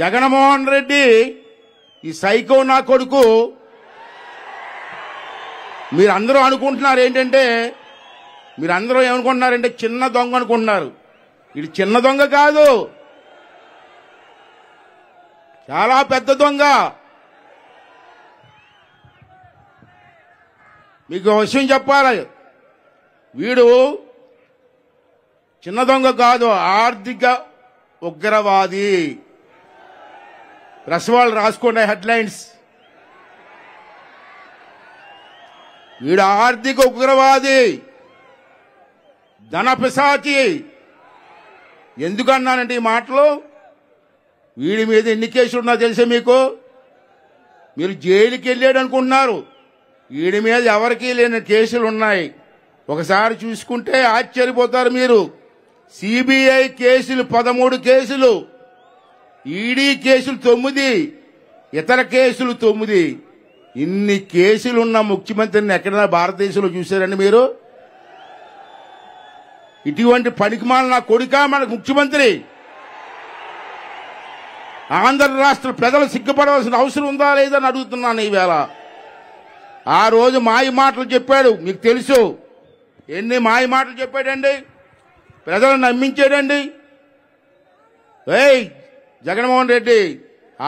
జగన్మోహన్ రెడ్డి ఈ సైకో నా కొడుకు మీరు అందరూ అనుకుంటున్నారు ఏంటంటే మీరు అందరూ ఏమనుకుంటున్నారంటే చిన్న దొంగ అనుకుంటున్నారు ఇది చిన్న దొంగ కాదు చాలా పెద్ద దొంగ మీకు విషయం చెప్పాలి వీడు చిన్న దొంగ కాదు ఆర్థిక ఉగ్రవాది రసవాళ్ళు వాళ్ళు రాసుకున్న హెడ్లైన్స్ వీడు ఆర్థిక ఉగ్రవాది ధన పిశాచి ఎందుకన్నానండి ఈ మాటలు వీడి మీద ఎన్ని కేసులు ఉన్నా తెలుసా మీకు మీరు జైలుకి వెళ్ళాడు అనుకుంటున్నారు వీడి మీద ఎవరికీ లేని కేసులు ఉన్నాయి ఒకసారి చూసుకుంటే ఆశ్చర్యపోతారు మీరు సిబిఐ కేసులు పదమూడు కేసులు ఈడీ కేసులు తొమ్మిది ఇతర కేసులు తొమ్మిది ఇన్ని కేసులున్న ముఖ్యమంత్రిని ఎక్కడైనా భారతదేశంలో చూశారండి మీరు ఇటువంటి పనికిమాల నా కొడుక మన ముఖ్యమంత్రి ఆంధ్ర రాష్ట్ర ప్రజలు సిగ్గుపడవలసిన అవసరం ఉందా లేదని అడుగుతున్నాను ఈవేళ ఆ రోజు మాయ మాటలు చెప్పాడు మీకు తెలుసు ఎన్ని మాయ మాటలు చెప్పాడండి ప్రజలను నమ్మించాడండి జగన్మోహన్ రెడ్డి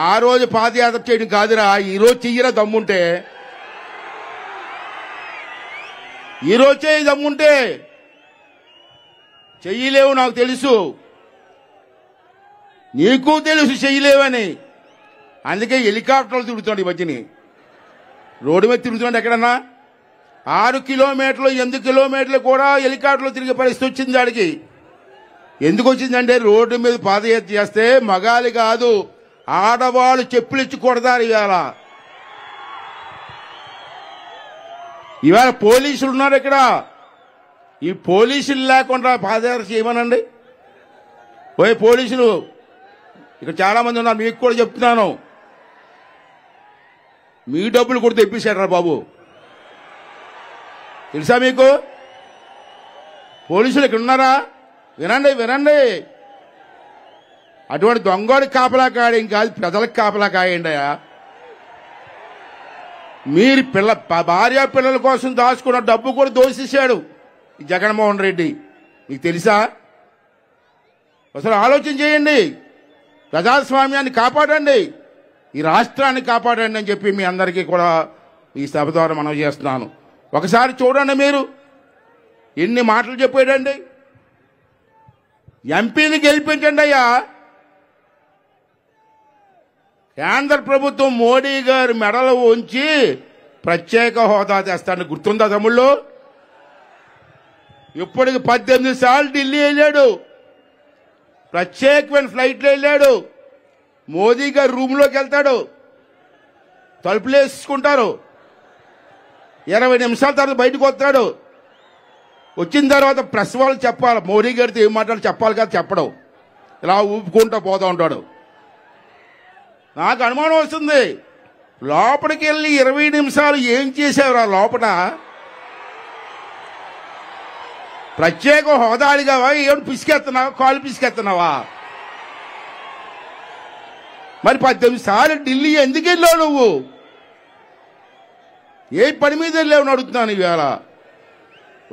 ఆ రోజు పాదయాత్ర చేయడం కాదురా ఈ రోజు చెయ్యరా దమ్ముంటే ఈ రోజు చేయి దమ్ముంటే చెయ్యలేవు నాకు తెలుసు నీకు తెలుసు చెయ్యలేవని అందుకే హెలికాప్టర్లు తిరుగుతున్నాడు ఈ మధ్యని రోడ్డు మీద తిరుగుతున్నాడు ఎక్కడన్నా ఆరు కిలోమీటర్లు ఎనిమిది కిలోమీటర్లు కూడా హెలికాప్టర్లు తిరిగే పరిస్థితి వచ్చింది దాడికి ఎందుకు వచ్చిందంటే రోడ్డు మీద పాదయాత్ర చేస్తే మగాలి కాదు ఆడవాళ్ళు చెప్పులు ఇచ్చి కొడతారు ఇవాళ ఇవాళ పోలీసులు ఉన్నారు ఇక్కడ ఈ పోలీసులు లేకుండా పాదయాత్ర చేయమనండి ఓ పోలీసులు ఇక్కడ చాలామంది ఉన్నారు మీకు కూడా చెప్తున్నాను మీ డబ్బులు కూడా తెప్పించాడరా బాబు తెలుసా మీకు పోలీసులు ఇక్కడ ఉన్నారా వినండి వినండి అటువంటి దొంగోడి కాపలా కాయడం కాదు ప్రజలకు కాపలా కాయండి మీరు పిల్ల భార్య పిల్లల కోసం దాచుకున్న డబ్బు కూడా దోషిశాడు జగన్మోహన్ రెడ్డి మీకు తెలుసా అసలు ఆలోచన చేయండి ప్రజాస్వామ్యాన్ని కాపాడండి ఈ రాష్ట్రాన్ని కాపాడండి అని చెప్పి మీ అందరికీ కూడా ఈ సభ ద్వారా మనం చేస్తున్నాను ఒకసారి చూడండి మీరు ఎన్ని మాటలు చెప్పాడండి ఎంపీని గెలిపించండి అయ్యా కేంద్ర ప్రభుత్వం మోడీ గారి మెడలు ఉంచి ప్రత్యేక హోదా తెస్తాడు గుర్తుందా తమ్ముళ్ళు ఇప్పటికి పద్దెనిమిది సార్లు ఢిల్లీ వెళ్ళాడు ప్రత్యేకమైన ఫ్లైట్లో వెళ్ళాడు మోదీ గారు రూమ్లోకి వెళ్తాడు తలుపులేసుకుంటారు ఇరవై నిమిషాల తర్వాత బయటకు వస్తాడు వచ్చిన తర్వాత ప్రెస్ వాళ్ళు చెప్పాలి మోడీ గారితో ఏం మాట్లాడు చెప్పాలి కదా చెప్పడం ఇలా ఊపుకుంటూ పోతూ ఉంటాడు నాకు అనుమానం వస్తుంది లోపలికి వెళ్ళి ఇరవై నిమిషాలు ఏం ఆ లోపల ప్రత్యేక హోదాడిగావా ఏమి పిసికెత్తున్నావా కాలు పిసికెత్తున్నావా మరి పద్దెనిమిది సార్లు ఢిల్లీ ఎందుకు వెళ్ళావు నువ్వు ఏ పని మీద వెళ్ళావు అడుగుతున్నాను ఇవాళ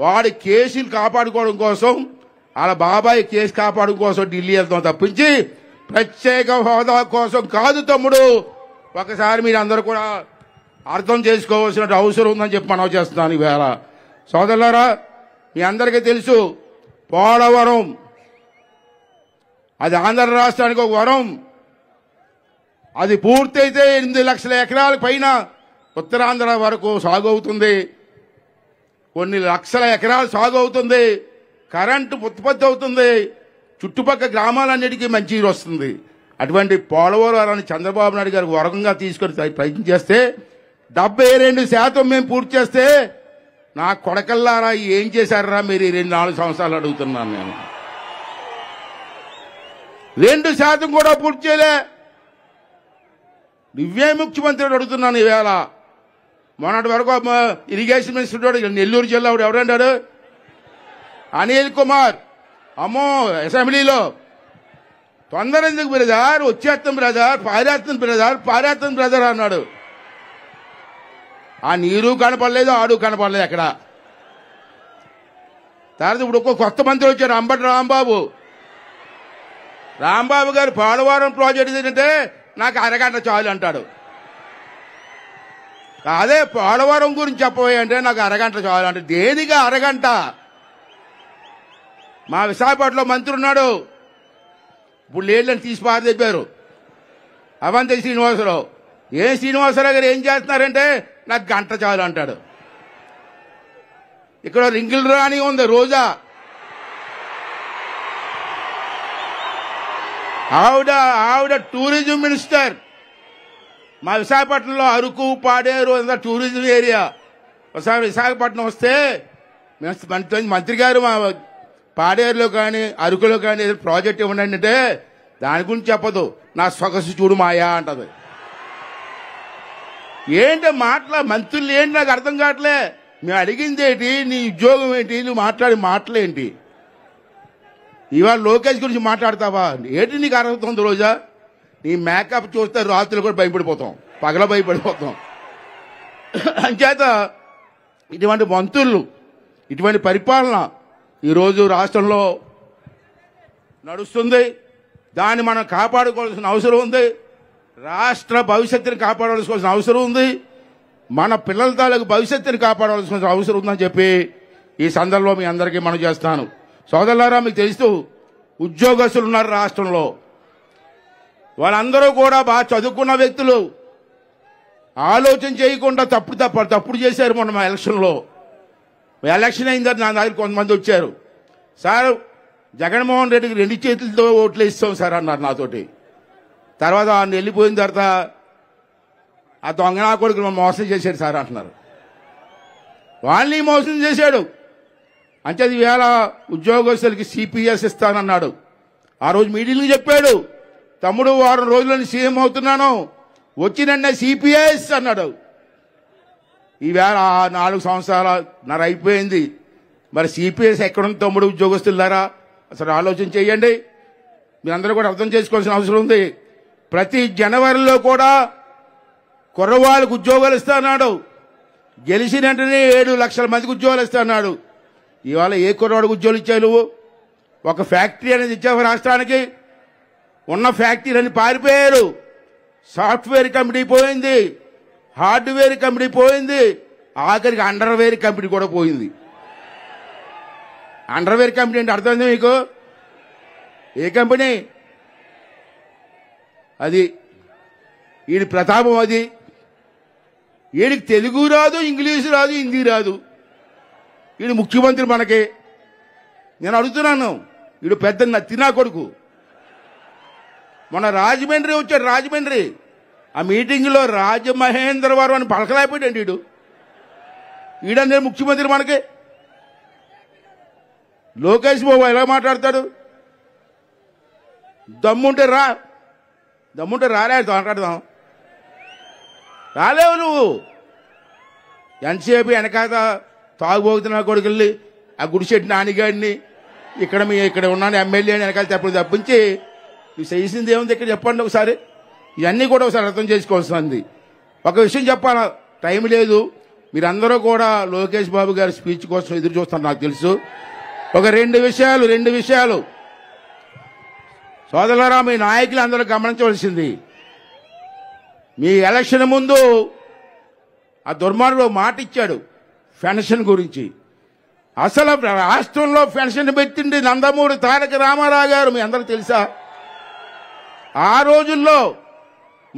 వాడి కేసులు కాపాడుకోవడం కోసం వాళ్ళ బాబాయ్ కేసు కాపాడు కోసం ఢిల్లీ వెళ్తాం తప్పించి ప్రత్యేక హోదా కోసం కాదు తమ్ముడు ఒకసారి మీరు అందరు కూడా అర్థం చేసుకోవాల్సిన అవసరం ఉందని చెప్పి మనం చేస్తున్నాను ఈవేళ సోదరులారా మీ అందరికీ తెలుసు పోలవరం అది ఆంధ్ర రాష్ట్రానికి ఒక వరం అది పూర్తయితే ఎనిమిది లక్షల ఎకరాల పైన ఉత్తరాంధ్ర వరకు సాగు అవుతుంది కొన్ని లక్షల ఎకరాలు సాగు అవుతుంది కరెంటు ఉత్పత్తి అవుతుంది చుట్టుపక్కల గ్రామాలన్నిటికీ మంచి వస్తుంది అటువంటి పోలవరాన్ని చంద్రబాబు నాయుడు గారు వరకంగా తీసుకొని ప్రయత్నం చేస్తే డెబ్బై రెండు శాతం మేము పూర్తి చేస్తే నా కొడకల్లారా ఏం చేశారా మీరు రెండు నాలుగు సంవత్సరాలు అడుగుతున్నాను నేను రెండు శాతం కూడా పూర్తి చేయలే నువ్వే ముఖ్యమంత్రి అడుగుతున్నాను ఈవేళ మొన్నటి వరకు ఇరిగేషన్ మినిస్టర్ నెల్లూరు జిల్లా ఎవరంటాడు అనిల్ కుమార్ అమ్మో అసెంబ్లీలో తొందర ఎందుకు బ్రదర్ వచ్చేస్తాం బ్రదర్ పారేస్తాం బ్రదర్ పారేస్తాం బ్రదర్ అన్నాడు ఆ నీరు కనపడలేదు ఆడు కనపడలేదు అక్కడ తర్వాత ఇప్పుడు ఒక్కో కొత్త మంత్రి వచ్చారు అంబటి రాంబాబు రాంబాబు గారు పోలవరం ప్రాజెక్ట్ ఏంటంటే నాకు అరగంట చాలు అంటాడు అదే పోలవరం గురించి చెప్పబోయంటే నాకు అరగంట చాలంటే దేనిగా అరగంట మా విశాఖపట్నంలో మంత్రి ఉన్నాడు ఇప్పుడు లేళ్ళని తీసి పారదెప్పారు అవంతి శ్రీనివాసరావు ఏ శ్రీనివాసరావు గారు ఏం చేస్తున్నారంటే నాకు గంట చాలు అంటాడు ఇక్కడ రింగిల్ రాణి ఉంది రోజా ఆవిడ ఆవిడ టూరిజం మినిస్టర్ మా విశాఖపట్నంలో అరకు పాడేరు అంతా టూరిజం ఏరియా ఒకసారి విశాఖపట్నం వస్తే మంత్రి గారు మా పాడేరులో కానీ అరకులో కానీ ఏదైనా ప్రాజెక్ట్ ఇవ్వండి అంటే దాని గురించి చెప్పదు నా సొగసు చూడు మాయా అంటది ఏంటి మాటల మంత్రులు ఏంటి నాకు అర్థం కావట్లే మేము అడిగింది ఏంటి నీ ఉద్యోగం ఏంటి నువ్వు మాట్లాడే మాటలేంటి ఇవాళ లోకేష్ గురించి మాట్లాడతావా ఏంటి నీకు అర్హత ఉంది రోజా నీ మేకప్ చూస్తే రాత్రులు కూడా భయపడిపోతాం పగల భయపడిపోతాం అంచేత ఇటువంటి మంత్రులు ఇటువంటి పరిపాలన ఈరోజు రాష్ట్రంలో నడుస్తుంది దాన్ని మనం కాపాడుకోవాల్సిన అవసరం ఉంది రాష్ట్ర భవిష్యత్తుని కాపాడవలసిన అవసరం ఉంది మన పిల్లల తాలూకు భవిష్యత్తుని కాపాడవలసిన అవసరం ఉందని చెప్పి ఈ సందర్భంలో మీ అందరికీ మనం చేస్తాను సోదరులారా మీకు తెలుస్తూ ఉద్యోగస్తులు ఉన్నారు రాష్ట్రంలో వాళ్ళందరూ కూడా బాగా చదువుకున్న వ్యక్తులు ఆలోచన చేయకుండా తప్పుడు తప్పు తప్పుడు చేశారు మొన్న మా ఎలక్షన్లో ఎలక్షన్ అయిందని నా దగ్గర కొంతమంది వచ్చారు సార్ జగన్మోహన్ రెడ్డికి రెండు చేతులతో ఓట్లు ఇస్తాం సార్ అన్నారు నాతోటి తర్వాత ఆయన వెళ్ళిపోయిన తర్వాత ఆ దొంగనా కొడుకు మోసం చేశాడు సార్ అంటున్నారు వాళ్ళని మోసం చేశాడు అంటే అది వేళ ఉద్యోగస్తులకి సిపిఎస్ ఇస్తానన్నాడు ఆ రోజు మీడియాలకు చెప్పాడు తమ్ముడు వారం రోజులని సీఎం అవుతున్నాను వచ్చినన్నే సిపిఎస్ అన్నాడు ఈవేళ నాలుగు సంవత్సరాల నర అయిపోయింది మరి సిపిఎస్ ఎక్కడుంది తమ్ముడు ఉద్యోగస్తులు ధరా అసలు ఆలోచన చేయండి మీరందరూ కూడా అర్థం చేసుకోవాల్సిన అవసరం ఉంది ప్రతి జనవరిలో కూడా కుర్రవాళ్ళకు ఉద్యోగాలు ఇస్తాడు గెలిచిన వెంటనే ఏడు లక్షల మందికి ఉద్యోగాలు ఇస్తాడు ఇవాళ ఏ కుర్రవాడికి ఉద్యోగాలు ఇచ్చావు ఒక ఫ్యాక్టరీ అనేది ఇచ్చావు రాష్ట్రానికి ఉన్న ఫ్యాక్టరీలన్నీ పారిపోయారు సాఫ్ట్వేర్ కంపెనీ పోయింది హార్డ్వేర్ కంపెనీ పోయింది ఆఖరికి అండర్వేర్ కంపెనీ కూడా పోయింది అండర్వేర్ కంపెనీ అంటే అర్థమైంది మీకు ఏ కంపెనీ అది వీడి ప్రతాపం అది వీడికి తెలుగు రాదు ఇంగ్లీష్ రాదు హిందీ రాదు వీడు ముఖ్యమంత్రి మనకి నేను అడుగుతున్నాను ఈడు పెద్ద తినా కొడుకు మొన్న రాజమండ్రి వచ్చాడు రాజమండ్రి ఆ రాజమహేంద్ర వారు అని పలకలేకపోయాడు వీడు ఈడనే ముఖ్యమంత్రి మనకి లోకేష్ బాబు ఎలా మాట్లాడతాడు దమ్ముంటే రా దమ్ముంటే రాలే మాట్లాడదాం రాలేవు నువ్వు ఎన్సీఏపీ వెనకాత తాగుబోతున్నా కొడుకుల్ని ఆ గుడిసెట్టి నానిగాడిని ఇక్కడ మీ ఇక్కడ ఉన్నాను ఎమ్మెల్యేని వెనకాల తప్పుడు తప్పించి నువ్వు చేసింది ఏముంది ఇక్కడ చెప్పండి ఒకసారి ఇవన్నీ కూడా ఒకసారి అర్థం చేసుకోవాల్సింది ఒక విషయం చెప్పాలా టైం లేదు మీరందరూ కూడా లోకేష్ బాబు గారి స్పీచ్ కోసం ఎదురు చూస్తారు నాకు తెలుసు ఒక రెండు విషయాలు రెండు విషయాలు సోదరులారా మీ నాయకులు అందరూ గమనించవలసింది మీ ఎలక్షన్ ముందు ఆ దుర్మార్గుడు మాట ఇచ్చాడు పెన్షన్ గురించి అసలు రాష్ట్రంలో పెన్షన్ పెట్టింది నందమూరి తారక రామారావు గారు మీ అందరికి తెలుసా ఆ రోజుల్లో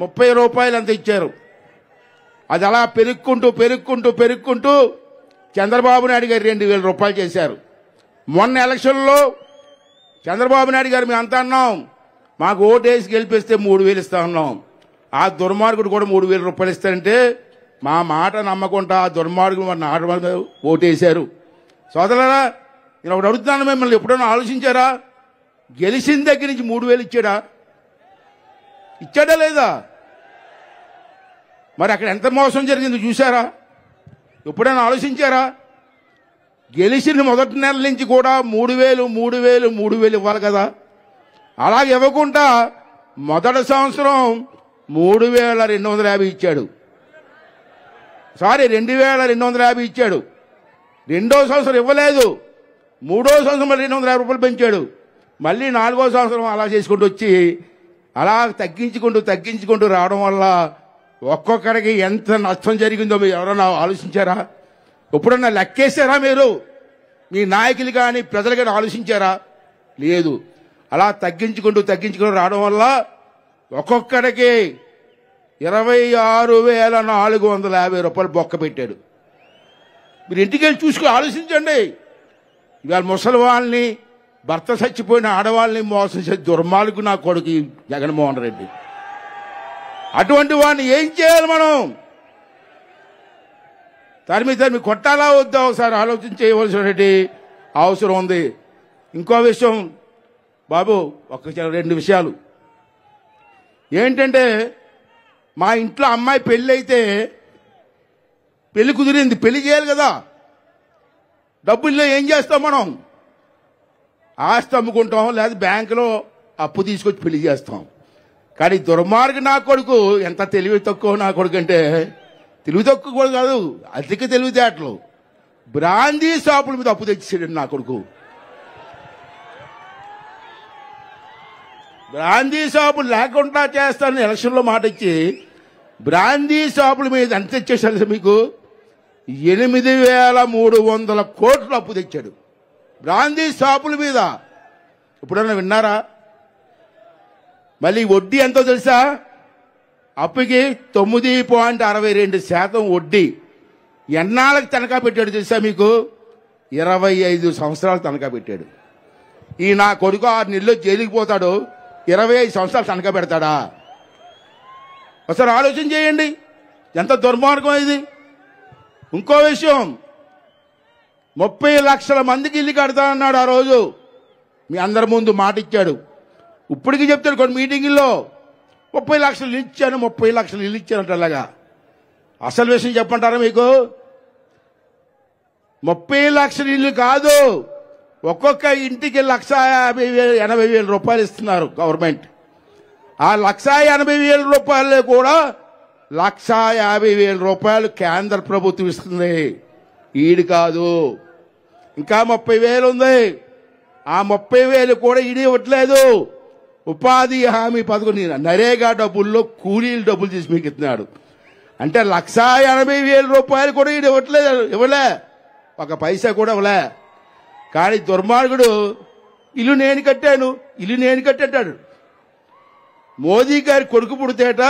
ముప్పై రూపాయలు అంత ఇచ్చారు అది అలా పెరుక్కుంటూ పెరుక్కుంటూ పెరుక్కుంటూ చంద్రబాబు నాయుడు గారు రెండు వేల రూపాయలు చేశారు మొన్న ఎలక్షన్లో చంద్రబాబు నాయుడు గారు మేము అంత అన్నాం మాకు ఓటేసి గెలిపిస్తే మూడు వేలు ఇస్తా ఉన్నాం ఆ దుర్మార్గుడు కూడా మూడు వేల రూపాయలు ఇస్తారంటే మా మాట నమ్మకుండా ఆ దుర్మార్గుడు మన ఆట ఓటేశారు సోదరులరా నేను ఒకటి అడుగుతున్నాను మిమ్మల్ని ఎప్పుడైనా ఆలోచించారా గెలిచిన దగ్గర నుంచి మూడు వేలు ఇచ్చాడా ఇచ్చాడా లేదా మరి అక్కడ ఎంత మోసం జరిగింది చూసారా ఎప్పుడైనా ఆలోచించారా గెలిచిన మొదటి నెల నుంచి కూడా మూడు వేలు మూడు వేలు మూడు వేలు ఇవ్వాలి కదా అలాగే ఇవ్వకుండా మొదటి సంవత్సరం మూడు వేల రెండు వందల యాభై ఇచ్చాడు సారీ రెండు వేల రెండు వందల యాభై ఇచ్చాడు రెండో సంవత్సరం ఇవ్వలేదు మూడో సంవత్సరం రెండు వందల యాభై రూపాయలు పెంచాడు మళ్ళీ నాలుగో సంవత్సరం అలా చేసుకుంటూ వచ్చి అలా తగ్గించుకుంటూ తగ్గించుకుంటూ రావడం వల్ల ఒక్కొక్కరికి ఎంత నష్టం జరిగిందో మీరు ఎవరన్నా ఆలోచించారా ఎప్పుడన్నా లెక్కేసారా మీరు మీ నాయకులు కానీ ప్రజలు కానీ ఆలోచించారా లేదు అలా తగ్గించుకుంటూ తగ్గించుకుంటూ రావడం వల్ల ఒక్కొక్కడికి ఇరవై ఆరు వేల నాలుగు వందల యాభై రూపాయలు బొక్క పెట్టాడు మీరు ఇంటికి వెళ్ళి చూసుకుని ఆలోచించండి ఇవాళ ముసలి వాళ్ళని భర్త చచ్చిపోయిన ఆడవాళ్ళని మోసం చేసే దుర్మార్గు నా కొడుకు జగన్మోహన్ రెడ్డి అటువంటి వాడిని ఏం చేయాలి మనం తరిమి తరిమి కొట్టాలా వద్దా ఒకసారి ఆలోచన చేయవలసినటువంటి అవసరం ఉంది ఇంకో విషయం బాబు ఒక రెండు విషయాలు ఏంటంటే మా ఇంట్లో అమ్మాయి పెళ్ళి అయితే పెళ్లి కుదిరింది పెళ్లి చేయాలి కదా డబ్బుల్లో ఏం చేస్తాం మనం ఆస్తి అమ్ముకుంటాం లేదా బ్యాంకులో అప్పు తీసుకొచ్చి పెళ్లి చేస్తాం కానీ దుర్మార్గ నా కొడుకు ఎంత తెలివి తక్కువ నా కొడుకు అంటే తెలివి తక్కువ కూడా కాదు అధిక తెలివితేటలు బ్రాందీ షాపుల మీద అప్పు తెచ్చాడు నా కొడుకు బ్రాందీ షాపులు లేకుండా చేస్తానని ఎలక్షన్లో మాట ఇచ్చి బ్రాందీ షాపుల మీద ఎంత తెచ్చేసాడు మీకు ఎనిమిది వేల మూడు వందల కోట్లు అప్పు తెచ్చాడు బ్రాందీ షాపుల మీద ఇప్పుడన్నా విన్నారా మళ్ళీ వడ్డీ ఎంతో తెలుసా అప్పుకి తొమ్మిది పాయింట్ అరవై రెండు శాతం వడ్డీ ఎన్నాళ్ళకి తనఖా పెట్టాడు తెలుసా మీకు ఇరవై ఐదు సంవత్సరాలు తనఖా పెట్టాడు ఈ నా కొడుకు ఆరు నెలలో జైలుకి పోతాడు ఇరవై ఐదు సంవత్సరాలు తనఖా పెడతాడా ఒకసారి ఆలోచన చేయండి ఎంత దుర్మార్గం ఇది ఇంకో విషయం ముప్పై లక్షల మందికి ఇల్లు అన్నాడు ఆ రోజు మీ అందరి ముందు మాట ఇచ్చాడు ఇప్పటికీ చెప్తాడు కొన్ని మీటింగుల్లో ముప్పై లక్షలు ఇల్లు ఇచ్చాను ముప్పై లక్షలు ఇల్లు ఇచ్చానంట అలాగా అసలు విషయం చెప్పంటారా మీకు ముప్పై లక్షల ఇల్లు కాదు ఒక్కొక్క ఇంటికి లక్ష యాభై వేలు ఎనభై వేల రూపాయలు ఇస్తున్నారు గవర్నమెంట్ ఆ లక్ష ఎనభై వేల రూపాయలు కూడా లక్ష యాభై వేల రూపాయలు కేంద్ర ప్రభుత్వం ఇస్తుంది ఈడు కాదు ఇంకా ముప్పై వేలు ఉంది ఆ ముప్పై వేలు కూడా ఈడీ ఇవ్వట్లేదు ఉపాధి హామీ పథకం నరేగా డబ్బుల్లో కూలీల డబ్బులు తీసి మీకు ఇస్తున్నాడు అంటే లక్ష ఎనభై వేల రూపాయలు కూడా ఈడు ఇవ్వట్లేదు ఇవ్వలే ఒక పైసా కూడా ఇవ్వలే కానీ దుర్మార్గుడు ఇల్లు నేను కట్టాను ఇల్లు నేను కట్టేటాడు మోదీ గారి కొడుకు పుడితేట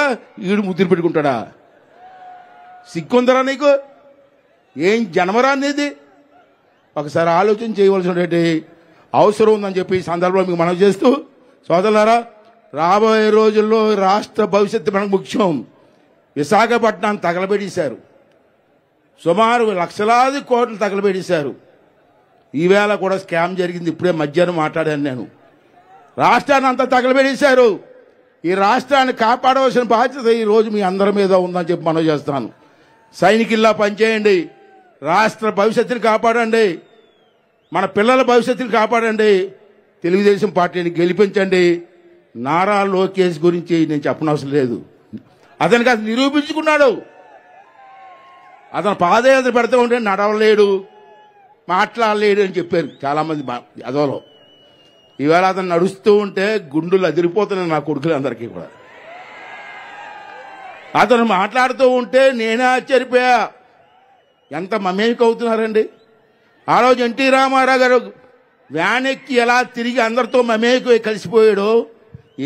ఈడు ముద్దులు పెట్టుకుంటాడా సిగ్గుందరా నీకు ఏం జన్మరా అనేది ఒకసారి ఆలోచన చేయవలసినటువంటి అవసరం ఉందని చెప్పి ఈ సందర్భంలో మీకు మనం చేస్తూ సోదరులారా రాబోయే రోజుల్లో రాష్ట్ర భవిష్యత్తు మనకు ముఖ్యం విశాఖపట్నాన్ని తగలబెట్టేశారు సుమారు లక్షలాది కోట్లు తగలబెట్టేశారు ఈవేళ కూడా స్కామ్ జరిగింది ఇప్పుడే మధ్యాహ్నం మాట్లాడాను నేను రాష్ట్రాన్ని అంతా తగలబెట్టేశారు ఈ రాష్ట్రాన్ని కాపాడవలసిన బాధ్యత ఈరోజు మీ అందరి మీద ఉందని చెప్పి మనం చేస్తాను సైనికుల్లా పనిచేయండి రాష్ట్ర భవిష్యత్తుని కాపాడండి మన పిల్లల భవిష్యత్తుని కాపాడండి తెలుగుదేశం పార్టీని గెలిపించండి నారా లోకేష్ గురించి నేను చెప్పనవసరం లేదు అతనికి అది నిరూపించుకున్నాడు అతను పాదయాత్ర పెడతా ఉంటే నడవలేడు మాట్లాడలేడు అని చెప్పారు చాలామంది అదోలో ఇవాళ అతను నడుస్తూ ఉంటే గుండులు అదిరిపోతున్నాయి నా కొడుకులు అందరికీ కూడా అతను మాట్లాడుతూ ఉంటే నేనే ఆశ్చర్యపోయా ఎంత అవుతున్నారండి ఆ రోజు ఎన్టీ రామారావు గారు వ్యాన్ ఎక్కి ఎలా తిరిగి అందరితో మమేక కలిసిపోయాడో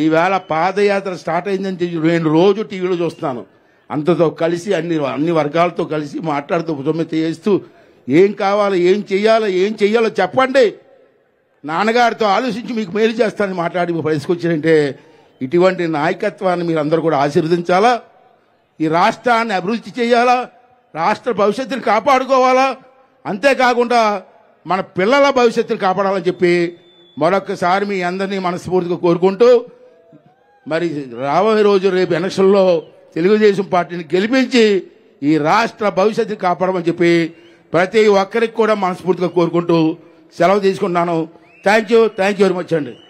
ఈవేళ పాదయాత్ర స్టార్ట్ అయిందని రెండు రోజు టీవీలో చూస్తున్నాను అంతతో కలిసి అన్ని అన్ని వర్గాలతో కలిసి మాట్లాడుతూ ఉపసమ్మతి చేస్తూ ఏం కావాలో ఏం చేయాలో ఏం చేయాలో చెప్పండి నాన్నగారితో ఆలోచించి మీకు మేలు చేస్తానని మాట్లాడి మీ ఇటువంటి నాయకత్వాన్ని మీరు అందరూ కూడా ఆశీర్వదించాలా ఈ రాష్ట్రాన్ని అభివృద్ధి చేయాలా రాష్ట్ర భవిష్యత్తుని కాపాడుకోవాలా అంతేకాకుండా మన పిల్లల భవిష్యత్తుని కాపాడాలని చెప్పి మరొకసారి మీ అందరినీ మనస్ఫూర్తిగా కోరుకుంటూ మరి రాబోయే రోజు రేపు ఎలక్షన్లో తెలుగుదేశం పార్టీని గెలిపించి ఈ రాష్ట్ర భవిష్యత్తుని కాపాడమని చెప్పి ప్రతి ఒక్కరికి కూడా మనస్ఫూర్తిగా కోరుకుంటూ సెలవు తీసుకుంటున్నాను thank you thank you very much అండి